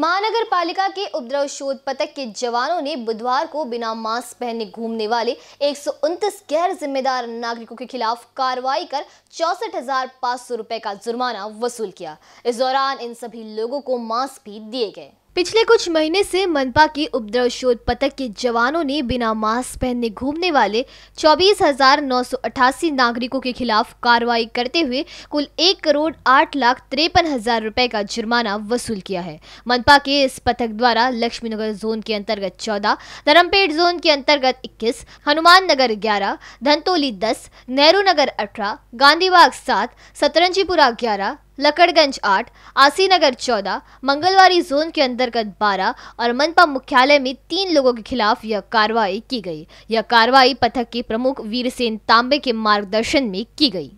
महानगर पालिका के उपद्रव शोध पथक के जवानों ने बुधवार को बिना मास्क पहने घूमने वाले एक गैर जिम्मेदार नागरिकों के खिलाफ कार्रवाई कर चौसठ हजार पाँच सौ रुपए का जुर्माना वसूल किया इस दौरान इन सभी लोगों को मास्क भी दिए गए पिछले कुछ महीने से मनपा के उपद्रव शोध पथक के जवानों ने बिना मास्क पहने घूमने वाले 24,988 नागरिकों के खिलाफ कार्रवाई करते हुए कुल एक करोड़ आठ लाख तिरपन हजार रुपए का जुर्माना वसूल किया है मनपा के इस पथक द्वारा लक्ष्मीनगर जोन के अंतर्गत 14, धर्मपेट जोन के अंतर्गत 21, हनुमान नगर ग्यारह धनतोली दस नेहरू नगर अठारह गांधीबाग सात सतरंजीपुरा ग्यारह लकड़गंज आठ आसीनगर चौदह मंगलवारी जोन के अंतर्गत बारह और मनपा मुख्यालय में तीन लोगों के खिलाफ यह कार्रवाई की गई यह कार्रवाई पथक के प्रमुख वीरसेन तांबे के मार्गदर्शन में की गई